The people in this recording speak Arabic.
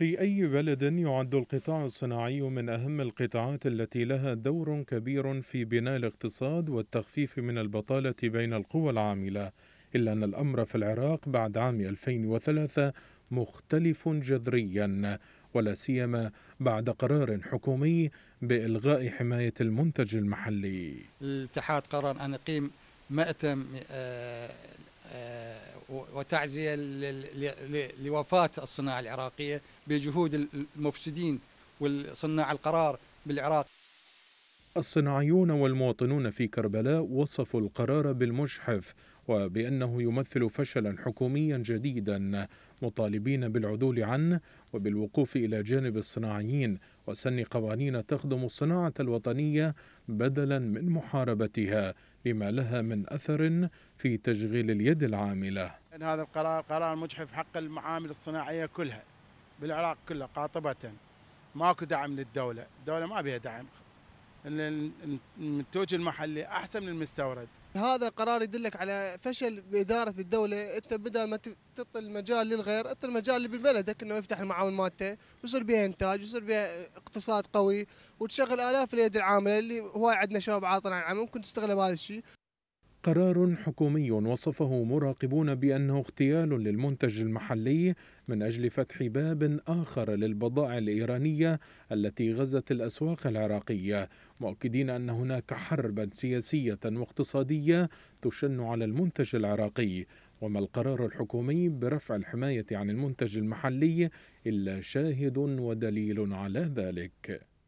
في أي بلد يعد القطاع الصناعي من أهم القطاعات التي لها دور كبير في بناء الاقتصاد والتخفيف من البطالة بين القوى العاملة إلا أن الأمر في العراق بعد عام 2003 مختلف جذريا ولا سيما بعد قرار حكومي بإلغاء حماية المنتج المحلي الاتحاد قرر أن يقيم مأتم وتعزية لوفاة الصناعة العراقية بجهود المفسدين والصناع القرار بالعراق الصناعيون والمواطنون في كربلاء وصفوا القرار بالمجحف وبأنه يمثل فشلا حكوميا جديدا مطالبين بالعدول عنه وبالوقوف إلى جانب الصناعيين وسن قوانين تخدم الصناعة الوطنية بدلا من محاربتها لما لها من أثر في تشغيل اليد العاملة ان هذا القرار قرار مجحف حق المعامل الصناعيه كلها بالعراق كله قاطبه ماكو دعم للدوله، الدوله ما بها دعم المنتوج المحلي احسن من المستورد. هذا قرار يدلك على فشل باداره الدوله، انت بدل ما تعطي المجال للغير، اعطي المجال اللي ببلدك انه يفتح المعامل مالته، ويصير بها انتاج، ويصير بها اقتصاد قوي، وتشغل الاف اليد العامله اللي هواي عندنا شباب عاطل عن العمل ممكن تستغله بهذا الشيء. قرار حكومي وصفه مراقبون بأنه اغتيال للمنتج المحلي من أجل فتح باب آخر للبضائع الإيرانية التي غزت الأسواق العراقية مؤكدين أن هناك حربا سياسية واقتصادية تشن على المنتج العراقي وما القرار الحكومي برفع الحماية عن المنتج المحلي إلا شاهد ودليل على ذلك